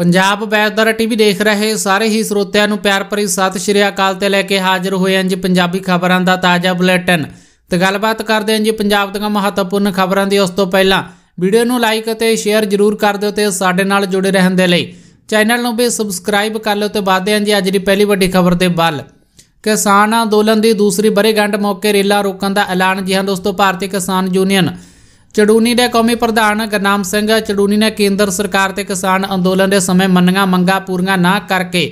Punjab ਵੈਦਰਾ TV ਦੇਖ ਰਹੇ ਸਾਰੇ ਹੀ ਸਰੋਤਿਆਂ ਨੂੰ ਪਿਆਰ ਭਰੀ ਸਤਿ ਸ਼੍ਰੀ ਅਕਾਲ ਤੇ ਲੈ ਕੇ ਹਾਜ਼ਰ ਹੋਏ ਹਾਂ ਜੀ ਪੰਜਾਬੀ ਖਬਰਾਂ ਦਾ ਤਾਜ਼ਾ ਬੁਲੇਟਿਨ ਤੇ ਗੱਲਬਾਤ ਕਰਦੇ ਹਾਂ ਜੀ ਪੰਜਾਬ ਦੀਆਂ ਮਹੱਤਵਪੂਰਨ ਖਬਰਾਂ ਦੀ ਉਸ ਤੋਂ ਪਹਿਲਾਂ ਵੀਡੀਓ ਨੂੰ ਲਾਈਕ ਅਤੇ ਸ਼ੇਅਰ ਜ਼ਰੂਰ ਕਰ ਦਿਓ ਤੇ ਸਾਡੇ ਨਾਲ ਜੁੜੇ ਰਹਿਣ ਦੇ ਲਈ ਚੈਨਲ ਨੂੰ ਵੀ ਸਬਸਕ੍ਰਾਈਬ ਕਰ ਲਓ ਤੇ ਬਾਅਦ ਹਾਂ ਜੀ ਅੱਜ ਦੀ ਪਹਿਲੀ ਵੱਡੀ ਖਬਰ ਤੇ ਵੱਲ ਕਿਸਾਨ ਅੰਦੋਲਨ ਦੀ ਦੂਸਰੀ ਬਰੇਗੰਡ ਮੌਕੇ ਰੇਲਾ ਰੋਕਣ ਦਾ ਐਲਾਨ ਜੀ ਹਾਂ ਦੋਸਤੋ ਭਾਰਤੀ ਕਿਸਾਨ ਯੂਨੀਅਨ ਚੜੂਨੀ ਦੇ ਕੌਮੀ ਪ੍ਰਧਾਨ ਗਰਨਾਮ ਸਿੰਘ ਚੜੂਨੀ ਨੇ ਕੇਂਦਰ ਸਰਕਾਰ ਤੇ ਕਿਸਾਨ ਅੰਦੋਲਨ ਦੇ ਸਮੇਂ ਮੰਨੀਆਂ ਮੰਗਾਂ ਪੂਰੀਆਂ ਨਾ ਕਰਕੇ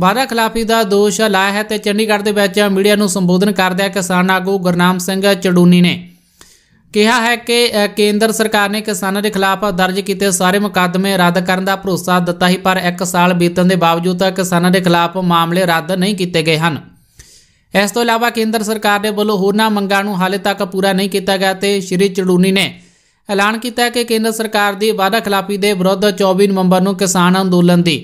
ਵਾਦਾ ਖਿਲਾਫੀ ਦਾ ਦੋਸ਼ ਲਾਇਆ ਹੈ ਤੇ ਚੰਡੀਗੜ੍ਹ ਦੇ ਵਿੱਚ ਮੀਡੀਆ ਨੂੰ ਸੰਬੋਧਨ ਕਰਦਿਆਂ ਕਿਸਾਨ ਆਗੂ ਗਰਨਾਮ ਸਿੰਘ ਚੜੂਨੀ ਨੇ ਕਿਹਾ ਹੈ ਕਿ ਕੇਂਦਰ ਸਰਕਾਰ ਨੇ ਕਿਸਾਨਾਂ ਦੇ ਖਿਲਾਫ ਦਰਜ ਕੀਤੇ ਸਾਰੇ ਮੁਕੱਦਮੇ ਰੱਦ ਕਰਨ ਦਾ ਭਰੋਸਾ ਦਿੱਤਾ ਸੀ ਪਰ 1 ਸਾਲ ਬੀਤਣ ਦੇ ਬਾਵਜੂਦ ਕਿਸਾਨਾਂ ਦੇ ਖਿਲਾਫ ਮਾਮਲੇ ਰੱਦ ਨਹੀਂ ਕੀਤੇ ਗਏ ਹਨ ਇਸ ਤੋਂ ਇਲਾਵਾ ਕੇਂਦਰ ਸਰਕਾਰ ਦੇ ਵੱਲੋਂ ਹੋਰਨਾਂ ਮੰਗਾਂ ਨੂੰ ਹਾਲੇ ਤੱਕ ਪੂਰਾ ਨਹੀਂ ਕੀਤਾ ਗਿਆ ਤੇ ਸ਼੍ਰੀ ਚੜੂਨੀ ਨੇ ਐਲਾਨ ਕੀਤਾ ਕਿ ਕੇਂਦਰ ਸਰਕਾਰ ਦੀ ਵਾਅਦਾ ਖਿਲਾਫੀ ਦੇ ਵਿਰੁੱਧ 24 ਨਵੰਬਰ ਨੂੰ ਕਿਸਾਨ ਅੰਦੋਲਨ ਦੀ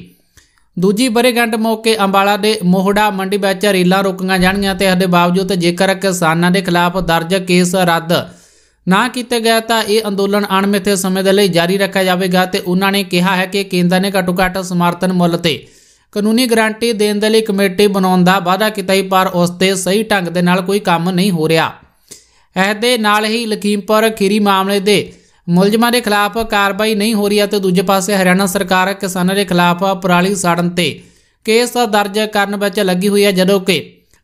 ਦੂਜੀ ਬਰੇਗੰਡ ਮੌਕੇ ਅੰਬਾਲਾ ਦੇ ਮੋਹੜਾ ਮੰਡੀ ਵਿੱਚ ਰੇਲਾਂ ਰੋਕੀਆਂ ਜਾਣਗੀਆਂ ਤੇ ਹਦੇ ਬਾਵਜੂਦ ਜੇਕਰ ਕਿਸਾਨਾਂ ਦੇ ਖਿਲਾਫ ਦਰਜ ਕੇਸ ਰੱਦ ਨਾ ਕੀਤੇ ਗਏ ਤਾਂ ਇਹ ਅੰਦੋਲਨ ਅਣਮਿੱਥੇ ਸਮੇਂ ਦੇ ਲਈ ਜਾਰੀ ਰੱਖਿਆ ਜਾਵੇਗਾ ਤੇ ਉਹਨਾਂ ਨੇ ਕਿਹਾ ਹੈ ਕਿ ਕੇਂਦਰ ਨੇ ਘਟੂ ਘਟ ਸਮਰਥਨ ਮੁੱਲ ਤੇ ਕਾਨੂੰਨੀ ਗਰੰਟੀ ਦੇਣ ਦੇ ਲਈ ਕਮੇਟੀ ਬਣਾਉਣ ਦਾ ਵਾਅਦਾ ਕੀਤਾ ਹੀ ਪਰ ਉਸ ਤੇ ਸਹੀ ਢੰਗ ਦੇ ਨਾਲ ਕੋਈ ਕੰਮ ਨਹੀਂ ਹੋ ਰਿਹਾ ਇਹਦੇ ਨਾਲ ਹੀ ਲਖੀਮਪੁਰ ਖੀਰੀ ਮਾਮਲੇ ਦੇ ਮੁਲਜ਼ਮਾਂ ਦੇ ਖਿਲਾਫ ਕਾਰਵਾਈ ਨਹੀਂ ਹੋ ਰਹੀ ਹੈ ਤੇ ਦੂਜੇ ਪਾਸੇ ਹਰਿਆਣਾ ਸਰਕਾਰ ਕਿਸਾਨਾਂ ਦੇ ਖਿਲਾਫ ਪਰਾਲੀ ਸਾੜਨ ਤੇ ਕੇਸ ਦਰਜ ਕਰਨ ਵਿੱਚ ਲੱਗੀ ਹੋਈ ਹੈ ਜਦੋਂ ਕਿ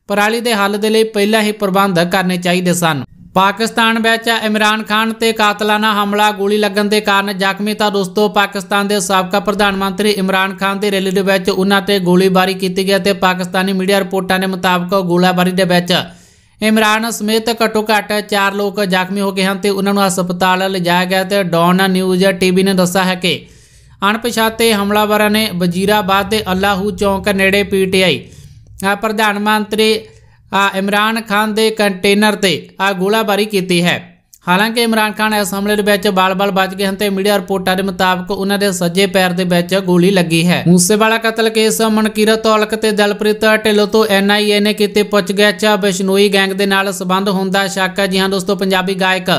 ਪਰਾਲੀ ਦੇ ਹੱਲ ਦੇ ਲਈ ਪਹਿਲਾਂ ਹੀ ਪ੍ਰਬੰਧ ਕਰਨੇ ਚਾਹੀਦੇ ਸਨ ਪਾਕਿਸਤਾਨ ਵਿੱਚ ਇਮਰਾਨ ਖਾਨ ਤੇ ਕਾਤਲਾਨਾ ਹਮਲਾ ਗੋਲੀ ਲੱਗਣ ਦੇ ਕਾਰਨ ਜ਼ਖਮੀ ਤਾਂ ਦੋਸਤੋ ਪਾਕਿਸਤਾਨ ਦੇ ਸਾਬਕਾ ਪ੍ਰਧਾਨ ਮੰਤਰੀ ਇਮਰਾਨ ਖਾਨ ਦੇ ਰੈਲੀ ਦੇ ਵਿੱਚ ਉਹਨਾਂ ਤੇ ਗੋਲੀਬਾਰੀ ਕੀਤੀ ਗਈ ਤੇ ਪਾਕਿਸਤਾਨੀ ਮੀਡੀਆ ਰਿਪੋਰਟਾਂ ਦੇ ਮੁਤਾਬਕ ਗੋਲਾਬਾਰੀ ਦੇ ਵਿੱਚ ਇਮਰਾਨ ਸਮੇਤ ਘੱਟੋ ਘੱਟ 4 ਲੋਕ ਜ਼ਖਮੀ ਹੋ ਗਏ ਹਨ ਤੇ ਉਹਨਾਂ ਨੂੰ ਹਸਪਤਾਲ ਲਿਜਾਇਆ ਗਿਆ ਤੇ ਡੌਨ ਨਿਊਜ਼ ਟੀਵੀ ਨੇ ਦੱਸਿਆ ਹੈ ਕਿ ਅਣਪਛਾਤੇ ਹਮਲਾਵਰਾਂ ਨੇ ਵਜ਼ੀਰਾਬਾਦ ਦੇ ਅੱਲਾਹੂ ਚੌਂਕ ਨੇੜੇ ਪੀਟੀਆਈ ਪ੍ਰਧਾਨ ਮੰਤਰੀ ਆ ਇਮਰਾਨ ਖਾਨ ਦੇ ਕੰਟੇਨਰ ਤੇ ਆ ਗੋਲਾਬਾਰੀ ਕੀਤੀ ਹੈ ਹਾਲਾਂਕਿ ਇਮਰਾਨ ਖਾਨ ਇਸ ਹਮਲੇ ਦੇ ਵਿੱਚ ਬਾਲ-ਬਾਲ ਬਚ ਗਏ ਹਨ ਤੇ ਮੀਡੀਆ ਰਿਪੋਰਟਾਂ ਦੇ ਮੁਤਾਬਕ ਉਹਨਾਂ ਦੇ ਸੱਜੇ ਪੈਰ ਦੇ ਵਿੱਚ ਗੋਲੀ ਲੱਗੀ ਹੈ ਮੂਸੇਵਾਲਾ ਕਤਲ ਕੇਸ ਮਨਕੀਰਤ ਔਲਕ ਤੇ ਦਲਪ੍ਰੀਤ ਢਿੱਲੋਂ ਤੋਂ ਐਨਆਈਏ ਨੇ ਕੀਤੇ ਪੁੱਛਗਿੱਛ ਬਿਸ਼ਨੋਈ ਗੈਂਗ ਦੇ ਨਾਲ ਸਬੰਧ ਹੁੰਦਾ ਸ਼ੱਕ ਹੈ ਜੀ ਹਾਂ ਦੋਸਤੋ ਪੰਜਾਬੀ ਗਾਇਕ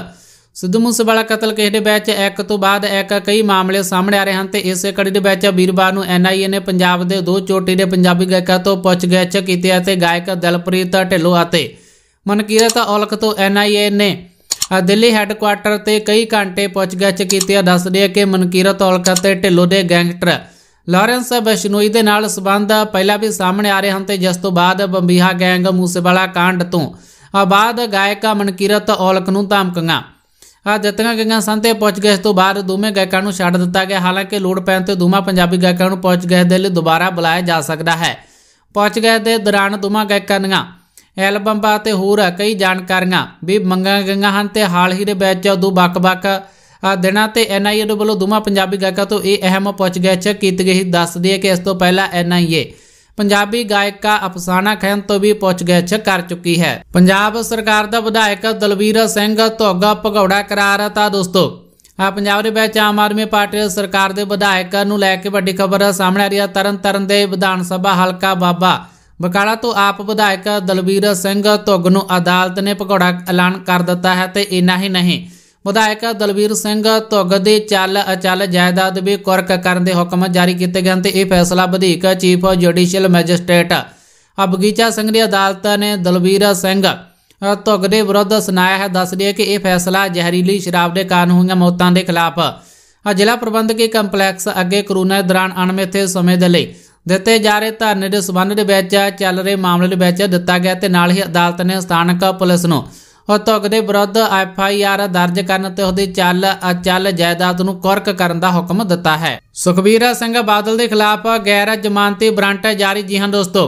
ਸਿੱਧੂ ਮੂਸੇਵਾਲਾ ਕਤਲ ਕੇਸ ਦੇ ਵਿੱਚ ਇੱਕ ਤੋਂ ਬਾਅਦ ਇੱਕ ਕਈ ਮਾਮਲੇ ਸਾਹਮਣੇ ਆ ਰਹੇ ਹਨ ਤੇ ਇਸੇ ਕੜੀ ਦੇ ਵਿੱਚ ਵੀਰਵਾਰ ਨੂੰ ਐਨਆਈਏ ਨੇ ਪੰਜਾਬ ਦੇ ਦੋ ਚੋਟੀ ਦੇ ਪੰਜਾਬੀ ਗਾਇਕਾਂ ਤੋਂ ਪੁੱਛਗਿੱਛ ਕੀਤੀ ਅਤੇ ਗਾਇਕ ਦਿਲਪ੍ਰੀਤ ਢਿੱਲੋਂ ਅਤੇ ਮਨਕੀਰਤ ਔਲਖ ਤੋਂ ਐਨਆਈਏ ਨੇ ਦਿੱਲੀ ਹੈੱਡਕੁਆਰਟਰ ਤੇ ਕਈ ਘੰਟੇ ਪੁੱਛਗਿੱਛ ਕੀਤੀ ਦੱਸਦੇ ਕਿ ਮਨਕੀਰਤ ਔਲਖ ਅਤੇ ਢਿੱਲੋਂ ਦੇ ਗੈਂਗਸਟਰ ਲਾਰੈਂਸ ਬਸ਼ਨੋਈ ਦੇ ਨਾਲ ਸਬੰਧ ਪਹਿਲਾਂ ਵੀ ਸਾਹਮਣੇ ਆ ਰਹੇ ਹਨ ਤੇ ਜਿਸ ਤੋਂ ਬਾਅਦ ਬੰਬੀਹਾ ਗੈਂਗ ਮੂਸੇਵਾਲਾ ਕਾਂਡ ਤੋਂ ਬਾਅਦ ਗਾਇਕਾ ਮਨਕੀਰਤ ਔਲਖ ਨੂੰ ਧਮਕੀਆਂ ਆ ਜਤਨਾ ਗੰਗਾ ਸੰਤੇ ਪਹੁੰਚ ਗਏ ਤੋਂ ਬਾਅਦ ਦੋਵੇਂ ਗਾਇਕਾਂ ਨੂੰ ਛੱਡ ਦਿੱਤਾ ਗਿਆ ਹਾਲਾਂਕਿ ਲੋੜ ਪੈਣ ਤੇ ਦੋਵਾਂ ਪੰਜਾਬੀ ਗਾਇਕਾਂ ਨੂੰ ਪਹੁੰਚ ਗਏ ਦੇ ਲਈ ਦੁਬਾਰਾ ਬੁਲਾਇਆ ਜਾ ਸਕਦਾ ਹੈ ਪਹੁੰਚ ਗਏ ਦੇ ਦੌਰਾਨ ਦੋਵਾਂ ਗਾਇਕਾਂ ਦੀਆਂ ਐਲਬਮ ਤੇ ਹੋਰ ਕਈ ਜਾਣਕਾਰੀਆਂ ਵੀ ਮੰਗਾਂ ਗਈਆਂ ਹਨ ਤੇ ਹਾਲ ਹੀ ਦੇ ਵਿੱਚ ਉਦੋਂ ਬਕ-ਬਕ ਦਿਨਾਂ ਤੇ ਐਨਆਈਏ ਦੇ ਵੱਲੋਂ ਦੋਵਾਂ ਪੰਜਾਬੀ ਗਾਇਕਾਂ ਤੋਂ ਇਹ ਅਹਿਮ ਚ ਕੀਤੀ ਗਈ ਦੱਸਦੀ ਹੈ ਕਿ ਇਸ ਤੋਂ ਪਹਿਲਾਂ ਐਨਆਈਏ ਪੰਜਾਬੀ ਗਾਇਕਾ ਅਫਸਾਨਾ ਖੈਨ ਤੋਂ ਵੀ ਪੁੱਛਗਿੱਛ ਕਰ ਚੁੱਕੀ ਹੈ ਪੰਜਾਬ ਸਰਕਾਰ ਦਾ ਵਿਧਾਇਕ ਦਲਵੀਰ ਸਿੰਘ ਧੋਗਾ ਭਗੌੜਾ ਰਹਾ ਤਾਂ ਦੋਸਤੋ ਆ ਪੰਜਾਬ ਦੇ ਵਿੱਚ ਆਮ ਆਦਮੀ ਪਾਰਟੀ ਸਰਕਾਰ ਦੇ ਵਿਧਾਇਕ ਨੂੰ ਲੈ ਕੇ ਵੱਡੀ ਖਬਰ ਸਾਹਮਣੇ ਆ ਰਹੀ ਹੈ ਤਰਨਤਾਰਨ ਦੇ ਵਿਧਾਨ ਸਭਾ ਹਲਕਾ ਬਾਬਾ ਬਕਾਲਾ ਤੋਂ ਆਪ ਵਿਧਾਇਕ ਦਲਵੀਰ ਸਿੰਘ ਧੋਗ ਨੂੰ ਅਦਾਲਤ ਨੇ ਭਗੌੜਾ ਐਲਾਨ ਕਰ ਦਿੱਤਾ ਹੈ ਤੇ ਇਨਾ ਹੀ ਨਹੀਂ ਵਿਧਾਇਕ ਦਲਵੀਰ ਸਿੰਘ ਧੁੱਗ ਦੇ ਚੱਲ ਅਚਲ ਜਾਇਦਾਦ ਵੀ ਕੁਰਕ ਕਰਨ ਦੇ ਹੁਕਮ ਜਾਰੀ ਕੀਤੇ ਗਏ ਤੇ ਇਹ ਫੈਸਲਾ ਵਿਧਾਇਕ ਚੀਫ ਜੁਡੀਸ਼ੀਅਲ ਮੈਜਿਸਟ੍ਰੇਟ ਅਬਗੀਚਾ ਸਿੰਘ ਦੀ ਅਦਾਲਤ ਨੇ ਦਲਵੀਰ ਸਿੰਘ ਧੁੱਗ ਦੇ ਵਿਰੁੱਧ ਸੁਣਾਇਆ ਹੈ ਦੱਸ ਦਈਏ ਕਿ ਇਹ ਫੈਸਲਾ ਜ਼ਹਿਰੀਲੀ ਸ਼ਰਾਬ ਦੇ ਕਾਰਨ ਹੋਈਆਂ ਮੌਤਾਂ ਦੇ ਖਿਲਾਫ ਜ਼ਿਲ੍ਹਾ ਪ੍ਰਬੰਧਕੀ ਕੰਪਲੈਕਸ ਅੱਗੇ ਕਰੋਨਾ ਦੌਰਾਨ ਅਣਮਿੱਥੇ ਸਮੇਂ ਦੇ ਲਈ ਦਿੱਤੇ ਜਾ ਰਹੇ ਧਰਨੇ ਦੇ ਸਬੰਧ ਦੇ ਵਿੱਚ ਚੱਲ ਰਹੇ ਮਾਮਲੇ ਦੇ ਵਿੱਚ ਦਿੱਤਾ ਗਿਆ ਤੇ ਨਾਲ ਹੀ ਅਦਾਲਤ ਨੇ ਸਥਾਨਕ ਪੁਲਿਸ ਨੂੰ ਹਤਕ ਦੇ ਵਿਰੁੱਧ ਐਫ ਆਈ ਆਰ ਦਰਜ ਕਰਨ ਤੇ ਉਹਦੇ ਚੱਲ ਅਚੱਲ ਜਾਇਦਾਦ ਨੂੰ ਕੁਰਕ ਕਰਨ ਦਾ ਹੁਕਮ ਦਿੱਤਾ ਹੈ ਸੁਖਵੀਰ ਸਿੰਘ ਬਾਦਲ ਦੇ ਖਿਲਾਫ ਗੈਰ ਜ਼ਮਾਨਤੀ ਵਾਰੰਟ ਜਾਰੀ ਜੀ ਹਾਂ ਦੋਸਤੋ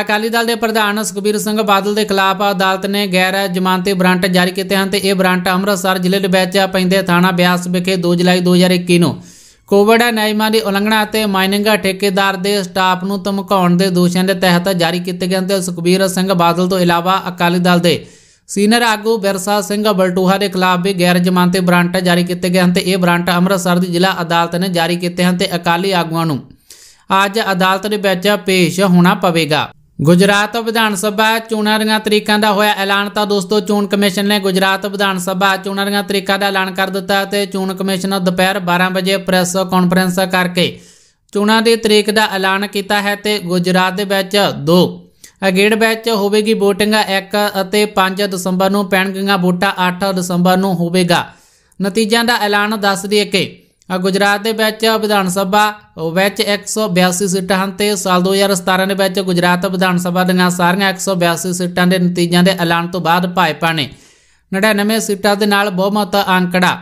ਅਕਾਲੀ ਦਲ ਦੇ ਪ੍ਰਧਾਨ ਸੁਖਵੀਰ ਸਿੰਘ ਬਾਦਲ ਦੇ ਖਿਲਾਫ ਅਦਾਲਤ ਨੇ ਗੈਰ ਜ਼ਮਾਨਤੀ ਵਾਰੰਟ ਜਾਰੀ ਕੀਤੇ ਹਨ ਤੇ ਇਹ ਵਾਰੰਟ ਅੰਮ੍ਰਿਤਸਰ ਜ਼ਿਲ੍ਹੇ ਦੇ ਵਿੱਚ ਪੈਂਦੇ ਥਾਣਾ ਬਿਆਸ ਵਿਖੇ 2 ਜੁਲਾਈ 2021 ਨੂੰ ਕੋਵਿਡ ਨਿਯਮਾਂ ਦੀ ਉਲੰਘਣਾ ਅਤੇ ਮਾਈਨਿੰਗ ਠੇਕੇਦਾਰ ਦੇ ਸਟਾਫ ਨੂੰ ਧਮਕਾਉਣ ਦੇ ਦੋਸ਼ਾਂ ਦੇ ਤਹਿਤ ਜਾਰੀ ਕੀਤੇ ਗਏ ਤੇ ਸੁਖਵੀਰ ਸਿੰਘ ਬਾਦਲ ਤੋਂ ਇਲਾਵਾ ਅਕਾਲੀ ਦਲ ਦੇ ਸੀਨੀਅਰ ਆਗੂ ਬਿਰਸਾ ਸਿੰਘ ਬਲਟੂਹਾ ਦੇ ਖਿਲਾਫ ਵੀ ਗੈਰ ਜ਼ਮਾਨਤੀ ਬਰਾਂਟ ਜਾਰੀ ਕੀਤੇ ਗਏ ਹਨ ਤੇ ਇਹ ਬਰਾਂਟ ਅੰਮ੍ਰਿਤਸਰ ਦੀ ਜ਼ਿਲ੍ਹਾ ਅਦਾਲਤ ਨੇ ਜਾਰੀ ਕੀਤੇ ਹਨ ਤੇ ਅਕਾਲੀ ਆਗੂਆਂ ਨੂੰ ਅੱਜ ਅਦਾਲਤ ਦੇ ਵਿੱਚ ਪੇਸ਼ ਹੋਣਾ ਪਵੇਗਾ ਗੁਜਰਾਤ ਵਿਧਾਨ ਸਭਾ ਚੋਣਾਂ ਦੀਆਂ ਤਰੀਕਾਂ ਦਾ ਹੋਇਆ ਐਲਾਨ ਤਾਂ ਦੋਸਤੋ ਚੋਣ ਕਮਿਸ਼ਨ ਨੇ ਗੁਜਰਾਤ ਵਿਧਾਨ ਸਭਾ ਚੋਣਾਂ ਦੀਆਂ ਤਰੀਕਾਂ ਦਾ ਐਲਾਨ ਕਰ ਦਿੱਤਾ ਤੇ ਚੋਣ ਕਮਿਸ਼ਨ ਦੁਪਹਿਰ 12 ਵਜੇ ਪ੍ਰੈਸ ਕਾਨਫਰੰਸ ਕਰਕੇ ਚੋਣਾਂ ਦੀ ਤਰੀਕ ਦਾ ਐਲਾਨ ਕੀਤਾ ਹੈ ਤੇ ਗੁਜਰਾਤ ਦੇ ਵਿੱਚ ਦੋ ਅਗੇੜ ਬੈਚ ਹੋਵੇਗੀ VOTING 1 ਅਤੇ 5 ਦਸੰਬਰ ਨੂੰ ਪੈਣਗੀਆਂ ਵੋਟਾਂ 8 ਦਸੰਬਰ ਨੂੰ ਹੋਵੇਗਾ ਨਤੀਜਿਆਂ ਦਾ ਐਲਾਨ ਦੱਸ ਦਈਏ ਕਿ ਗੁਜਰਾਤ ਦੇ ਵਿੱਚ ਵਿਧਾਨ ਸਭਾ ਵਿੱਚ 182 ਸੀਟਾਂ ਹਨ ਤੇ ਸਾਲ 2017 ਦੇ ਵਿੱਚ ਗੁਜਰਾਤ ਵਿਧਾਨ ਸਭਾ ਦੀਆਂ ਸਾਰੀਆਂ 182 ਸੀਟਾਂ ਦੇ ਨਤੀਜਿਆਂ ਦੇ ਐਲਾਨ ਤੋਂ ਬਾਅਦ ਭਾਜਪਾ ਨੇ 99 ਸੀਟਾਂ ਦੇ ਨਾਲ ਬਹੁਮਤ ਅੰਕੜਾ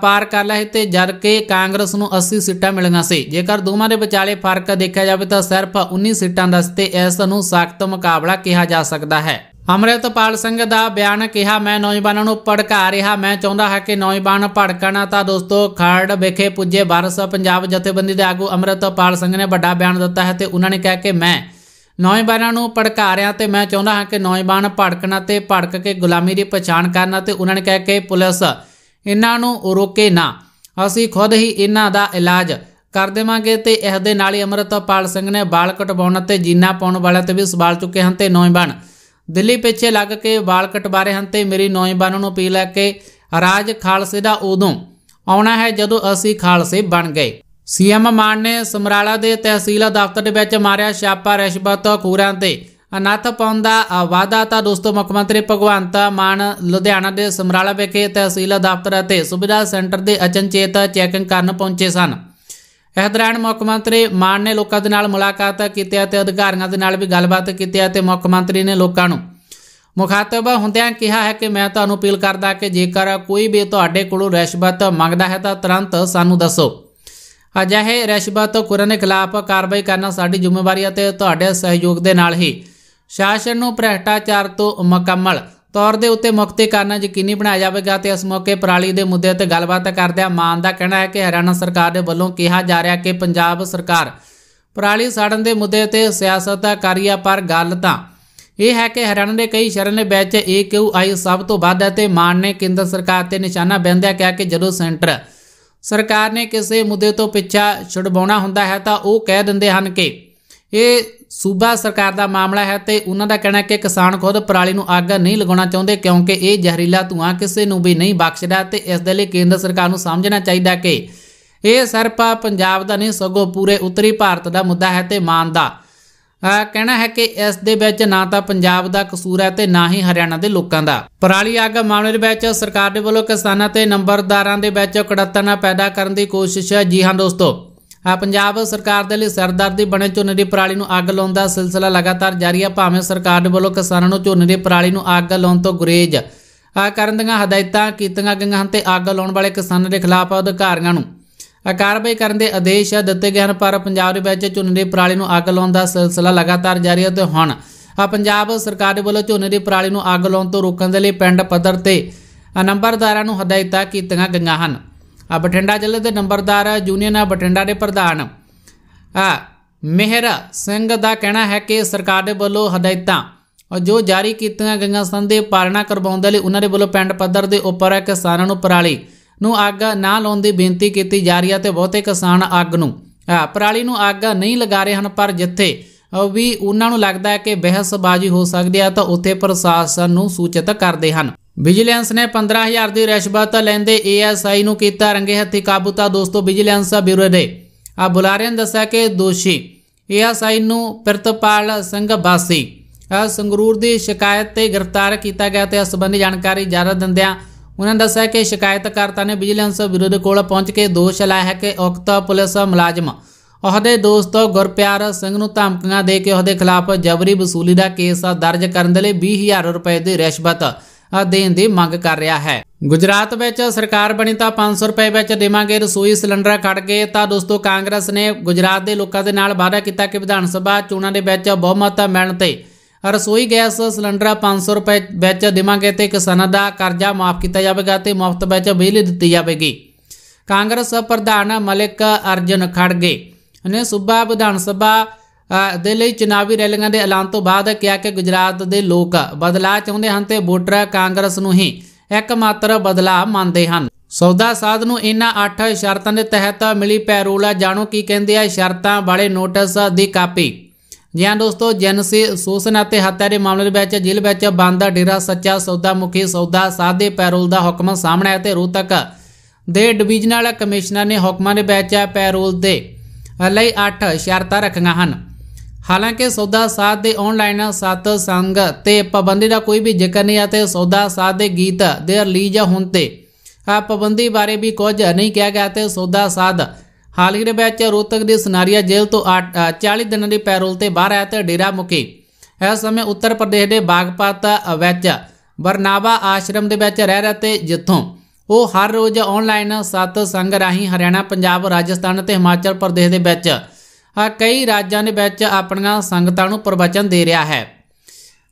ਪਾਰ ਕਰ ਲਿਆ ਤੇ ਜਦ ਕਿ ਕਾਂਗਰਸ ਨੂੰ 80 ਸੀਟਾਂ ਮਿਲੀਆਂ ਸੀ ਜੇਕਰ ਦੋਵਾਂ ਦੇ ਵਿਚਾਲੇ ਫਰਕ ਦੇਖਿਆ ਜਾਵੇ ਤਾਂ ਸਿਰਫ 19 ਸੀਟਾਂ ਦਾ ਤੇ ਇਸ ਨੂੰ ਸਖਤ ਮੁਕਾਬਲਾ ਕਿਹਾ ਜਾ ਸਕਦਾ ਹੈ ਅਮਰਿਤਪਾਲ ਸਿੰਘ ਦਾ ਬਿਆਨ ਕਿਹਾ ਮੈਂ ਨੌਜਵਾਨਾਂ ਨੂੰ ਭੜਕਾ ਰਿਹਾ ਮੈਂ ਚਾਹੁੰਦਾ ਹਾਂ ਕਿ ਨੌਜਵਾਨ ਭੜਕਣਾ ਤਾਂ ਦੋਸਤੋ ਖਰੜ ਵਿਖੇ ਪੁੱਜੇ ਵਾਰਸ ਪੰਜਾਬ ਜਥੇਬੰਦੀ ਦੇ ਆਗੂ ਅਮਰਿਤਪਾਲ ਸਿੰਘ ਨੇ ਵੱਡਾ ਬਿਆਨ ਦਿੱਤਾ ਹੈ ਤੇ ਉਹਨਾਂ ਨੇ ਕਿਹਾ ਕਿ ਮੈਂ ਨੌਜਵਾਨਾਂ ਨੂੰ ਭੜਕਾ ਰਿਹਾ ਤੇ ਮੈਂ ਚਾਹੁੰਦਾ ਹਾਂ ਕਿ ਨੌਜਵਾਨ ਭੜਕਣਾ ਤੇ ਭੜਕ ਕੇ ਗੁਲਾਮੀ ਦੀ ਪਛਾਣ ਕਰਨਾ ਤੇ ਉਹਨਾਂ ਨੇ ਕਿਹਾ ਕਿ ਪੁਲਿਸ ਇਹਨਾਂ ਨੂੰ ਰੋਕੇ ਨਾ ਅਸੀਂ ਖੁਦ ਹੀ ਇਹਨਾਂ ਦਾ ਇਲਾਜ ਕਰ ਦੇਵਾਂਗੇ ਤੇ ਇਸ ਦੇ ਨਾਲ ਹੀ ਅਮਰਤਪਾਲ ਸਿੰਘ ਨੇ ਵਾਲ ਕਟਵਾਉਣ ਤੇ ਜੀਨਾ ਪਾਉਣ ਵਾਲਿਆਂ ਤੇ ਵੀ ਸਵਾਲ ਚੁੱਕੇ ਹਨ ਤੇ ਨੌਜਵਾਨ ਦਿੱਲੀ ਪਿੱਛੇ ਲੱਗ ਕੇ ਵਾਲ ਕਟਵਾ ਰਹੇ ਹਨ ਤੇ ਮੇਰੀ ਨੌਜਵਾਨਾਂ ਨੂੰ ਪੀ ਲੈ ਕੇ ਰਾਜ ਖਾਲਸੇ ਦਾ ਉਦੋਂ ਆਉਣਾ ਹੈ ਜਦੋਂ ਅਸੀਂ ਖਾਲਸੇ ਬਣ ਗਏ ਸੀਐਮ ਮਾਨ ਨੇ ਸਮਰਾਲਾ ਦੇ ਤਹਿਸੀਲ ਦਫ਼ਤਰ ਦੇ ਵਿੱਚ ਮਾਰਿਆ ਛਾਪਾ ਰਿਸ਼ਵਤ ਖੋਰਾਂ ਤੇ ਅਨੱਥ ਪਾਉਂਦਾ ਵਾਅਦਾ ਤਾਂ ਦੋਸਤੋ ਮੁੱਖ ਮੰਤਰੀ ਭਗਵੰਤ ਮਾਨ ਲੁਧਿਆਣਾ ਦੇ ਸਮਰਾਲਾ ਵਿਖੇ ਤਹਿਸੀਲ ਦਫ਼ਤਰ ਅਤੇ ਸੁਵਿਧਾ ਸੈਂਟਰ ਦੇ ਅਚਨਚੇਤ ਚੈਕਿੰਗ ਕਰਨ ਪਹੁੰਚੇ ਸਨ ਇਹ ਦੌਰਾਨ ਮੁੱਖ ਮੰਤਰੀ ਮਾਨ ਨੇ ਲੋਕਾਂ ਦੇ ਨਾਲ ਮੁਲਾਕਾਤ ਕੀਤੀ ਅਤੇ ਅਧਿਕਾਰੀਆਂ ਦੇ ਨਾਲ ਵੀ ਗੱਲਬਾਤ ਕੀਤੀ ਅਤੇ ਮੁੱਖ ਮੰਤਰੀ ਨੇ ਲੋਕਾਂ ਨੂੰ ਮੁਖਾਤਬ ਹੁੰਦਿਆਂ ਕਿਹਾ ਹੈ ਕਿ ਮੈਂ ਤੁਹਾਨੂੰ ਅਪੀਲ ਕਰਦਾ ਕਿ ਜੇਕਰ ਕੋਈ ਵੀ ਤੁਹਾਡੇ ਕੋਲੋਂ ਰਿਸ਼ਵਤ ਮੰਗਦਾ ਹੈ ਤਾਂ ਤੁਰੰਤ ਸਾਨੂੰ ਦੱਸੋ ਅਜਿਹੇ ਰਿਸ਼ਵਤ ਕੁਰਨ ਖਿਲਾਫ ਕਾਰਵਾਈ ਕਰਨਾ ਸਾਡੀ ਜ਼ਿੰਮੇਵਾਰੀ ਅਤੇ ਤੁਹਾਡੇ ਸਹਿਯੋਗ ਦੇ ਨਾਲ ਹੀ ਸ਼ਾਸਨ ਨੂੰ ਭ੍ਰਿਸ਼ਟਾਚਾਰ ਤੋਂ ਮੁਕੰਮਲ ਤੌਰ ਦੇ ਉੱਤੇ ਮੁਕਤੀ ਕਰਨਾ ਯਕੀਨੀ ਬਣਾਇਆ ਜਾਵੇਗਾ ਤੇ ਇਸ ਮੌਕੇ ਪ੍ਰਾਲੀ ਦੇ ਮੁੱਦੇ ਤੇ ਗੱਲਬਾਤ ਕਰਦਿਆਂ ਮਾਨ ਦਾ ਕਹਿਣਾ ਹੈ ਕਿ ਹਰਿਆਣਾ ਸਰਕਾਰ ਦੇ ਵੱਲੋਂ ਕਿਹਾ ਜਾ ਰਿਹਾ ਕਿ ਪੰਜਾਬ ਸਰਕਾਰ ਪ੍ਰਾਲੀ ਸਾੜਨ ਦੇ ਮੁੱਦੇ ਤੇ ਸਿਆਸਤ ਕਰ ਪਰ ਗੱਲ ਤਾਂ ਇਹ ਹੈ ਕਿ ਹਰਿਆਣਾ ਦੇ ਕਈ ਸ਼ਹਿਰਾਂ ਦੇ ਵਿੱਚ ਏਕਿਊਆਈ ਸਭ ਤੋਂ ਵੱਧ ਹੈ ਤੇ ਮਾਨ ਨੇ ਕੇਂਦਰ ਸਰਕਾਰ ਤੇ ਨਿਸ਼ਾਨਾ ਬੰਦਿਆ ਕਿਹਾ ਕਿ ਜਦੋਂ ਸੈਂਟਰ ਸਰਕਾਰ ਨੇ ਕਿਸੇ ਮੁੱਦੇ ਤੋਂ ਪਿੱਛਾ ਛੁਡਵਾਉਣਾ ਹੁੰਦਾ ਹੈ ਤਾਂ ਉਹ ਕਹਿ ਦਿੰਦੇ ਹਨ ਕਿ ਇਹ ਸੂਬਾ ਸਰਕਾਰ ਦਾ ਮਾਮਲਾ ਹੈ ਤੇ ਉਹਨਾਂ ਦਾ ਕਹਿਣਾ ਹੈ ਕਿ ਕਿਸਾਨ ਖੁਦ ਪਰਾਲੀ ਨੂੰ ਅੱਗ ਨਹੀਂ ਲਗਾਉਣਾ ਚਾਹੁੰਦੇ ਕਿਉਂਕਿ ਇਹ ਜ਼ਹਿਰੀਲਾ ਧੂਆਂ ਕਿਸੇ ਨੂੰ ਵੀ ਨਹੀਂ ਬਖਸ਼ਦਾ ਤੇ ਇਸ ਦੇ ਲਈ ਕੇਂਦਰ ਸਰਕਾਰ ਨੂੰ ਸਮਝਣਾ ਚਾਹੀਦਾ ਕਿ ਇਹ ਸਰਪਾ ਪੰਜਾਬ ਦਾ ਨਹੀਂ ਸਗੋਂ ਪੂਰੇ ਉੱਤਰੀ ਭਾਰਤ ਦਾ ਮੁੱਦਾ ਹੈ ਤੇ ਮਾਨ ਦਾ ਕਹਿਣਾ ਹੈ ਕਿ ਇਸ ਦੇ ਵਿੱਚ ਨਾ ਤਾਂ ਪੰਜਾਬ ਦਾ ਕਸੂਰ ਹੈ ਤੇ ਨਾ ਹੀ ਹਰਿਆਣਾ ਦੇ ਲੋਕਾਂ ਦਾ ਪਰਾਲੀ ਅੱਗ ਮਾਮਲੇ ਦੇ ਵਿੱਚ ਸਰਕਾਰ ਦੇ ਵੱਲੋਂ ਕਿਸਾਨਾਂ ਤੇ ਨੰਬਰਦਾਰਾਂ ਦੇ ਵਿੱਚ ਕੜਤਨਾ ਪੈਦਾ ਕਰਨ ਦੀ ਕੋਸ਼ਿਸ਼ ਹੈ ਜੀ ਹਾਂ ਦੋਸਤੋ ਪੰਜਾਬ ਸਰਕਾਰ ਦੇ ਲਈ ਸਰਦਰਦੀ ਬਣੇ ਝੋਨੇ ਦੀ ਪਰਾਲੀ ਨੂੰ ਅੱਗ ਲਾਉਣ ਦਾ ਸਿਲਸਿਲਾ ਲਗਾਤਾਰ ਜਾਰੀ ਹੈ ਭਾਵੇਂ ਸਰਕਾਰ ਦੇ ਵੱਲੋਂ ਕਿਸਾਨਾਂ ਨੂੰ ਝੋਨੇ ਦੀ ਪਰਾਲੀ ਨੂੰ ਅੱਗ ਲਾਉਣ ਤੋਂ ਗੁਰੇਜ਼ ਕਰਨ ਦੀਆਂ ਹਦਾਇਤਾਂ ਕੀਤੀਆਂ ਗਈਆਂ ਹਨ ਤੇ ਅੱਗ ਲਾਉਣ ਵਾਲੇ ਕਿਸਾਨਾਂ ਦੇ ਖਿਲਾਫ ਅਧਿਕਾਰੀਆਂ ਨੂੰ ਕਾਰਵਾਈ ਕਰਨ ਦੇ ਆਦੇਸ਼ ਦਿੱਤੇ ਗਏ ਹਨ ਪਰ ਪੰਜਾਬ ਦੇ ਵਿੱਚ ਝੋਨੇ ਦੀ ਪਰਾਲੀ ਨੂੰ ਅੱਗ ਲਾਉਣ ਦਾ ਸਿਲਸਿਲਾ ਲਗਾਤਾਰ ਜਾਰੀ ਹੈ ਤੇ ਹੁਣ ਪੰਜਾਬ ਸਰਕਾਰ ਦੇ ਵੱਲੋਂ ਝੋਨੇ ਦੀ ਪਰਾਲੀ ਨੂੰ ਅੱਗ ਲਾਉਣ ਤੋਂ ਰੋਕਣ ਦੇ ਲਈ ਪਿੰਡ ਪੱਧਰ ਤੇ ਨੰਬਰਦਾਰਾਂ ਨੂੰ ਹਦਾਇਤਾਂ ਕੀਤੀਆਂ ਗਈਆਂ ਹਨ ਬਠਿੰਡਾ ਜ਼ਿਲ੍ਹੇ ਦੇ ਨੰਬਰਦਾਰ ਯੂਨੀਅਨ ਬਠਿੰਡਾ ਦੇ ਪ੍ਰਧਾਨ ਮਿਹਰ ਸਿੰਘ ਦਾ ਕਹਿਣਾ ਹੈ ਕਿ ਸਰਕਾਰ ਦੇ ਵੱਲੋਂ ਹਦਾਇਤਾਂ ਜੋ ਜਾਰੀ ਕੀਤੀਆਂ ਗਈਆਂ ਸਨ ਦੇ ਪਾਲਣਾ ਕਰਵਾਉਣ ਦੇ ਲਈ ਉਹਨਾਂ ਦੇ ਵੱਲੋਂ ਪਿੰਡ ਪੱਧਰ ਦੇ ਉੱਪਰ ਕਿਸਾਨਾਂ ਨੂੰ ਪਰਾਲੀ ਨੂੰ ਅੱਗ ਨਾ ਲਾਉਣ ਦੀ ਬੇਨਤੀ ਕੀਤੀ ਜਾ ਰਹੀ ਹੈ ਤੇ ਬਹੁਤੇ ਕਿਸਾਨ ਅੱਗ ਨੂੰ ਪਰਾਲੀ ਨੂੰ ਅੱਗ ਨਹੀਂ ਲਗਾ ਰਹੇ ਹਨ ਪਰ ਜਿੱਥੇ ਵੀ ਉਹਨਾਂ ਨੂੰ ਲੱਗਦਾ ਹੈ ਕਿ ਬਹਿਸਬਾਜ਼ੀ ਹੋ ਸਕਦੀ ਹੈ ਤਾਂ ਉੱਥੇ ਪ੍ਰਸ਼ਾਸਨ ਨੂੰ ਸੂਚਿਤ ਕਰਦੇ ਹਨ ਵਿਜੀਲੈਂਸ ਨੇ 15000 ਦੀ ਰਿਸ਼ਵਤ ਲੈਂਦੇ ਏਐਸਆਈ ਨੂੰ ਕੀਤਾ ਰੰਗੇ ਹੱਥੀ ਕਾਬੂ ਤਾਂ ਦੋਸਤੋ ਵਿਜੀਲੈਂਸ ਬਿਊਰੋ ਦੇ ਆ ਬੁਲਾਰੇ ਨੇ ਦੱਸਿਆ ਕਿ ਦੋਸ਼ੀ ਏਐਸਆਈ ਨੂੰ ਪ੍ਰਤਪਾਲ ਸਿੰਘ ਬਾਸੀ ਸੰਗਰੂਰ ਦੀ ਸ਼ਿਕਾਇਤ ਤੇ ਗ੍ਰਿਫਤਾਰ ਕੀਤਾ ਗਿਆ ਤੇ ਇਸ ਸੰਬੰਧੀ ਜਾਣਕਾਰੀ ਜਾਰੀ ਦਿੰਦਿਆਂ ਉਹਨਾਂ ਦੱਸਿਆ ਕਿ ਸ਼ਿਕਾਇਤਕਰਤਾ ਨੇ ਵਿਜੀਲੈਂਸ ਬਿਊਰੋ ਦੇ ਕੋਲ ਪਹੁੰਚ ਕੇ ਦੋਸ਼ ਲਾਇਆ ਹੈ ਕਿ ਉਕਤ ਪੁਲਿਸ ਮੁਲਾਜ਼ਮ ਉਹਦੇ ਦੋਸਤ ਗੁਰਪਿਆਰ ਸਿੰਘ ਨੂੰ ਧਮਕੀਆਂ ਦੇ ਕੇ ਉਹਦੇ ਖਿਲਾਫ ਜਬਰੀ ਵਸੂਲੀ ਦਾ ਕੇਸ ਦਰਜ ਕਰਨ ਦੇ ਲਈ 20000 ਰੁਪਏ ਦੀ ਰਿਸ਼ਵਤ ਦੇਣ ਦੀ ਮੰਗ ਕਰ ਰਿਹਾ ਹੈ ਗੁਜਰਾਤ ਵਿੱਚ ਸਰਕਾਰ ਬਣੀ ਤਾਂ 500 ਰੁਪਏ ਵਿੱਚ ਦੇਵਾਂਗੇ ਰਸੋਈ ਸਿਲੰਡਰ ਖੜ ਗਏ ਤਾਂ ਦੋਸਤੋ ਕਾਂਗਰਸ ਨੇ ਗੁਜਰਾਤ ਦੇ ਲੋਕਾਂ ਦੇ ਨਾਲ ਵਾਅਦਾ ਕੀਤਾ ਕਿ ਵਿਧਾਨ ਸਭਾ ਚੋਣਾਂ ਦੇ ਵਿੱਚ ਬਹੁਮਤ ਮਿਲਣ ਤੇ ਰਸੋਈ ਗੈਸ ਸਿਲੰਡਰ 500 ਰੁਪਏ ਵਿੱਚ ਦੇਵਾਂਗੇ ਤੇ ਕਿਸਾਨਾਂ ਦਾ ਕਰਜ਼ਾ ਮਾਫ ਕੀਤਾ ਜਾਵੇਗਾ ਤੇ ਮੁਫਤ ਵਿੱਚ ਬਿਜਲੀ ਦਿੱਤੀ ਜਾਵੇਗੀ ਕਾਂਗਰਸ ਪ੍ਰਧਾਨ ਮਲਿਕ ਅਰਜਨ ਖੜਗੇ ਨੇ ਸੂਬਾ ਵਿਧਾਨ ਸਭਾ ਦੇ ਲਈ ਚੁਣਾਵੀ ਰੈਲੀਆਂ ਦੇ ਐਲਾਨ ਤੋਂ ਬਾਅਦ ਕਿਹਾ ਕਿ ਗੁਜਰਾਤ ਦੇ ਲੋਕ ਬਦਲਾ ਚਾਹੁੰਦੇ ਹਨ ਤੇ ਵੋਟਰ ਕਾਂਗਰਸ ਨੂੰ ਹੀ ਇੱਕਮਾਤਰ ਬਦਲਾ ਮੰਨਦੇ ਹਨ ਸੌਦਾ ਸਾਧ ਨੂੰ ਇਹਨਾਂ 8 ਸ਼ਰਤਾਂ ਦੇ ਤਹਿਤ ਮਿਲੀ ਆ ਜਾਣੋ ਕੀ ਕਹਿੰਦੇ ਆ ਸ਼ਰਤਾਂ ਵਾਲੇ ਨੋਟਿਸ ਦੀ ਕਾਪੀ ਜਿਹਾਂ ਦੋਸਤੋ ਜਨਸੀ ਸੋਸਨ ਅਤੇ ਹੱਤਿਆ ਦੇ ਮਾਮਲੇ ਵਿੱਚ ਜ਼ਿਲ੍ਹੇ ਵਿੱਚ ਬੰਦ ਡੇਰਾ ਸੱਚਾ ਸੌਦਾ ਮੁਖੀ ਸੌਦਾ ਸਾਧ ਦੇ ਪੈਰੋਲ ਦਾ ਹੁਕਮ ਸਾਹਮਣੇ ਆਇਆ ਤੇ ਰੋਤਕ ਦੇ ਡਿਵੀਜ਼ਨਲ ਕਮਿਸ਼ਨਰ ਨੇ ਹੁਕਮਾਂ ਦੇ ਵਿੱਚ ਪੈਰੋਲ ਦੇ ਲਈ 8 ਸ਼ਰਤਾਂ ਰੱਖੀਆਂ ਹਨ ਹਾਲਾਂਕਿ ਸੌਦਾ ਸਾਧ ਦੇ ਆਨਲਾਈਨ ਸਤ ਸੰਗ ਤੇ ਪਾਬੰਦੀ ਦਾ ਕੋਈ ਵੀ ਜ਼ਿਕਰ ਨਹੀਂ ਆਤੇ ਸੌਦਾ ਸਾਧ ਦੇ ਗੀਤ ਦੇ ਰਿਲੀਜ਼ ਹੋਣ ਤੇ ਆ ਪਾਬੰਦੀ ਬਾਰੇ ਵੀ ਕੁਝ ਨਹੀਂ ਕਿਹਾ ਗਿਆ ਤੇ ਸੌਦਾ ਸਾਧ ਹਾਲ ਹੀ ਦੇ ਵਿੱਚ ਰੋਤਕ ਦੀ ਸਨਾਰੀਆ ਜੇਲ੍ਹ ਤੋਂ 40 ਦਿਨਾਂ ਦੀ ਪੈਰੋਲ ਤੇ ਬਾਹਰ ਆਇਆ ਤੇ ਡੇਰਾ ਮੁਕੀ ਇਸ ਸਮੇਂ ਉੱਤਰ ਪ੍ਰਦੇਸ਼ ਦੇ ਬਾਗਪਤ ਵਿੱਚ ਬਰਨਾਵਾ ਆਸ਼ਰਮ ਦੇ ਵਿੱਚ ਰਹਿ ਰਿਹਾ ਤੇ ਜਿੱਥੋਂ ਉਹ ਹਰ ਰੋਜ਼ ਆਨਲਾਈਨ ਸਤ ਸੰਗ ਰਾਹੀਂ ਹਰਿਆਣਾ ਪੰਜਾਬ ਰਾਜਸਥਾਨ ਤੇ ਹਿਮਾਚਲ ਪ੍ਰਦੇਸ਼ ਦੇ ਵਿੱਚ ਆ ਕਈ ਰਾਜਾਂ ਦੇ ਵਿੱਚ ਆਪਣੀਆਂ ਸੰਗਤਾਂ ਨੂੰ ਪ੍ਰਵਚਨ ਦੇ ਰਿਹਾ ਹੈ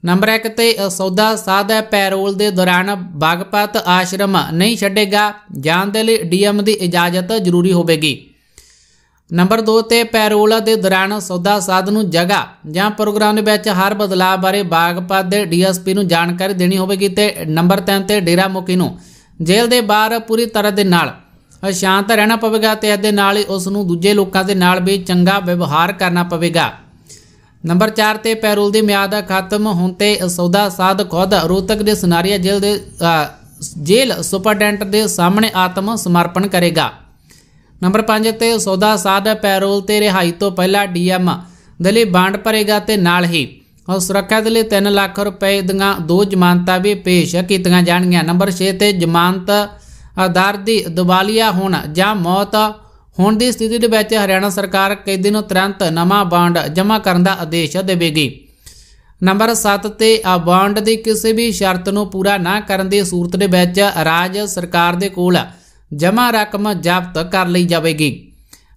ਨੰਬਰ 1 ਤੇ ਸੌਦਾ ਸਾਧਾ ਪੈਰੋਲ ਦੇ ਦੌਰਾਨ ਬਾਗਪਤ ਆਸ਼ਰਮ ਨਹੀਂ ਛੱਡੇਗਾ ਜਾਣ ਦੇ ਲਈ ਡੀਐਮ ਦੀ ਇਜਾਜ਼ਤ ਜ਼ਰੂਰੀ ਹੋਵੇਗੀ ਨੰਬਰ 2 ਤੇ ਪੈਰੋਲ ਦੇ ਦੌਰਾਨ ਸੌਦਾ ਸਾਧ ਨੂੰ ਜਗ੍ਹਾ ਜਾਂ ਪ੍ਰੋਗਰਾਮ ਦੇ ਵਿੱਚ ਹਰ ਬਦਲਾਅ ਬਾਰੇ ਬਾਗਪਤ ਦੇ ਡੀਐਸਪੀ ਨੂੰ ਜਾਣਕਾਰੀ ਦੇਣੀ ਹੋਵੇਗੀ ਤੇ ਨੰਬਰ 3 ਤੇ ਡੇਰਾ ਮੁਕੀ ਨੂੰ ਜੇਲ੍ਹ ਦੇ ਬਾਹਰ ਪੂਰੀ ਤਰ੍ਹਾਂ ਦੇ ਨਾਲ ਸ਼ਾਂਤ ਰਹਿਣਾ ਪਵੇਗਾ ਤੇ ਇਹਦੇ ਨਾਲ ਹੀ ਉਸ ਨੂੰ ਦੂਜੇ ਲੋਕਾਂ ਦੇ ਨਾਲ ਵੀ ਚੰਗਾ ਵਿਵਹਾਰ ਕਰਨਾ ਪਵੇਗਾ ਨੰਬਰ 4 ਤੇ ਪੈਰੋਲ ਦੀ ਮਿਆਦ ਖਤਮ ਹੋਣ ਤੇ ਸੌਦਾ ਸਾਧ ਖੁਦ ਰੋਤਕ ਦੇ ਸਨਾਰੀਆ ਜੇਲ੍ਹ ਦੇ ਜੇਲ੍ਹ ਸੁਪਰਡੈਂਟ ਦੇ ਸਾਹਮਣੇ ਆਤਮ ਸਮਰਪਣ ਕਰੇਗਾ ਨੰਬਰ 5 ਤੇ ਸੌਦਾ ਸਾਧ ਪੈਰੋਲ ਤੇ ਰਿਹਾਈ ਤੋਂ ਪਹਿਲਾਂ ਡੀਐਮ ਦੇ ਲਈ ਬਾਂਡ ਭਰੇਗਾ ਤੇ ਨਾਲ ਹੀ ਉਹ ਸੁਰੱਖਿਆ ਦੇ ਲਈ 3 ਲੱਖ ਰੁਪਏ ਦੀਆਂ ਦੋ ਜ਼ਮਾਨਤਾਂ ਵੀ ਪੇਸ਼ ਕੀਤੀਆਂ ਜਾਣਗੀਆਂ ਨੰਬਰ 6 ਤੇ ਜ਼ਮਾਨਤ ਆਧਾਰ ਦੀ ਦੁਬਾਲੀਆ ਹੋਣਾ ਜਾਂ ਮੌਤ ਹੋਣ ਦੀ ਸਥਿਤੀ ਦੇ ਵਿੱਚ ਹਰਿਆਣਾ ਸਰਕਾਰ ਕੈਦੀ ਨੂੰ ਤੁਰੰਤ ਨਵਾਂ ਬਾਂਡ ਜਮ੍ਹਾਂ ਕਰਨ ਦਾ ਆਦੇਸ਼ ਦੇਵੇਗੀ ਨੰਬਰ 7 ਤੇ ਆ ਬਾਂਡ ਦੀ ਕਿਸੇ ਵੀ ਸ਼ਰਤ ਨੂੰ ਪੂਰਾ ਨਾ ਕਰਨ ਦੀ ਸੂਰਤ ਦੇ ਵਿੱਚ ਰਾਜ ਸਰਕਾਰ ਦੇ ਕੋਲ ਜਮ੍ਹਾਂ ਰਕਮ ਜ਼ਬਤ ਕਰ ਲਈ ਜਾਵੇਗੀ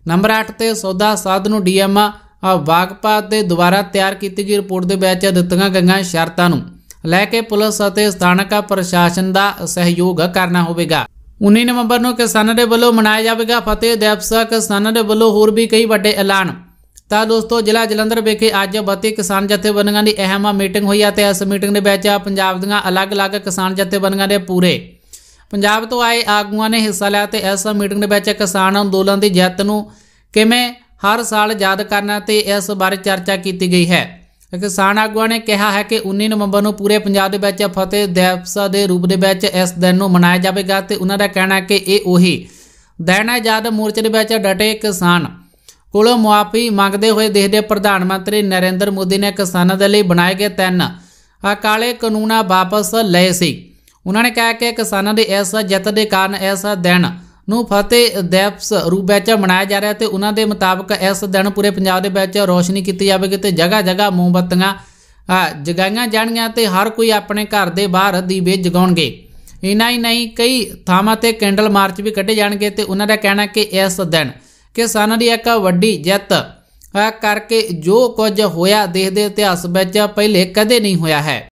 ਨੰਬਰ 8 ਤੇ ਸੌਦਾ ਸਾਧ ਨੂੰ ਡੀਐਮ ਆ ਵਾਗਪਾਤ ਦੇ ਦੁਆਰਾ ਤਿਆਰ ਕੀਤੀ ਗਈ ਰਿਪੋਰਟ ਦੇ ਵਿੱਚ ਦਿੱਤੀਆਂ ਗਈਆਂ ਸ਼ਰਤਾਂ ਨੂੰ ਲੈ ਕੇ ਪੁਲਿਸ ਅਤੇ ਸਥਾਨਕ ਪ੍ਰਸ਼ਾਸਨ ਦਾ ਸਹਿਯੋਗ ਕਰਨਾ ਹੋਵੇਗਾ 19 ਨਵੰਬਰ ਨੂੰ ਕਿਸਾਨਾਂ ਦੇ ਵੱਲੋਂ ਮਨਾਇਆ ਜਾਵੇਗਾ ਫਤਿਹ ਦਿਵਸ ਕਿਸਾਨਾਂ ਦੇ ਵੱਲੋਂ ਹੋਰ ਵੀ ਕਈ ਵੱਡੇ ਐਲਾਨ ਤਾਂ ਦੋਸਤੋ ਜ਼ਿਲ੍ਹਾ ਜਲੰਧਰ ਵਿਖੇ ਅੱਜ 32 ਕਿਸਾਨ ਜਥੇਬੰਦੀਆਂ ਦੀ ਅਹਿਮ ਮੀਟਿੰਗ ਹੋਈ ਅਤੇ ਇਸ ਮੀਟਿੰਗ ਦੇ ਵਿੱਚ ਪੰਜਾਬ ਦੀਆਂ ਅਲੱਗ-ਅਲੱਗ ਕਿਸਾਨ ਜਥੇਬੰਦੀਆਂ ਦੇ ਪੂਰੇ ਪੰਜਾਬ ਤੋਂ ਆਏ ਆਗੂਆਂ ਨੇ ਹਿੱਸਾ ਲਿਆ ਤੇ ਇਸ ਮੀਟਿੰਗ ਦੇ ਵਿੱਚ ਕਿਸਾਨ ਅੰਦੋਲਨ ਦੀ ਜਿੱਤ ਨੂੰ ਕਿਵੇਂ ਹਰ ਸਾਲ ਯਾਦ ਕਰਨਾ ਤੇ ਇਸ ਬਾਰੇ ਚਰਚਾ ਕੀਤੀ ਗਈ ਹੈ ਕਿਸਾਨ ਆਗੂਆਂ ਨੇ ਕਿਹਾ ਹੈ ਕਿ 19 ਨਵੰਬਰ ਨੂੰ ਪੂਰੇ ਪੰਜਾਬ ਦੇ ਵਿੱਚ ਫਤਿਹ ਦਿਵਸਾ ਦੇ ਰੂਪ ਦੇ ਵਿੱਚ ਇਸ ਦਿਨ ਨੂੰ ਮਨਾਇਆ ਜਾਵੇਗਾ ਤੇ ਉਹਨਾਂ ਦਾ ਕਹਿਣਾ ਹੈ ਕਿ ਇਹ ਉਹੀ ਦਿਨ ਹੈ ਜਦ ਮੋਰਚੇ ਦੇ ਵਿੱਚ ਡਟੇ ਕਿਸਾਨ ਕੋਲੋਂ ਮੁਆਫੀ ਮੰਗਦੇ ਹੋਏ ਦੇਸ਼ ਦੇ ਪ੍ਰਧਾਨ ਮੰਤਰੀ ਨਰਿੰਦਰ ਮੋਦੀ ਨੇ ਕਿਸਾਨਾਂ ਦੇ ਲਈ ਬਣਾਏ ਗਏ ਤਿੰਨ ਕਾਲੇ ਕਾਨੂੰਨਾਂ ਵਾਪਸ ਲਏ ਸੀ ਉਹਨਾਂ ਨੇ ਕਿਹਾ ਕਿ ਕਿਸਾਨਾਂ ਦੇ ਇਸ ਜਿੱਤ ਦੇ ਕਾਰਨ ਇਸ ਦਿਨ ਨੂੰ ਫਤਿਹ ਦਿਵਸ ਰੂਪ ਵਿੱਚ ਮਨਾਇਆ ਜਾ ਰਿਹਾ ਤੇ ਉਹਨਾਂ ਦੇ ਮੁਤਾਬਕ ਇਸ ਦਿਨ ਪੂਰੇ ਪੰਜਾਬ ਦੇ ਵਿੱਚ ਰੋਸ਼ਨੀ ਕੀਤੀ ਜਾਵੇਗੀ ਤੇ ਜਗ੍ਹਾ ਜਗ੍ਹਾ ਮੋਮਬੱਤੀਆਂ ਜਗਾਈਆਂ ਜਾਣਗੀਆਂ ਤੇ ਹਰ ਕੋਈ ਆਪਣੇ ਘਰ ਦੇ ਬਾਹਰ ਦੀਵੇ ਜਗਾਉਣਗੇ ਇਨਾ ਹੀ ਨਹੀਂ ਕਈ ਥਾਵਾਂ ਤੇ ਕੈਂਡਲ ਮਾਰਚ ਵੀ ਕੱਢੇ ਜਾਣਗੇ ਤੇ ਉਹਨਾਂ ਦਾ ਕਹਿਣਾ ਕਿ ਇਸ ਦਿਨ ਕਿਸਾਨਾਂ ਦੀ ਇੱਕ ਵੱਡੀ ਜਿੱਤ ਕਰਕੇ ਜੋ ਕੁਝ ਹੋਇਆ ਦੇਸ਼ ਦੇ ਇਤਿਹਾਸ ਵਿੱਚ ਪਹਿਲੇ ਕਦੇ ਨਹੀਂ ਹੋਇਆ ਹੈ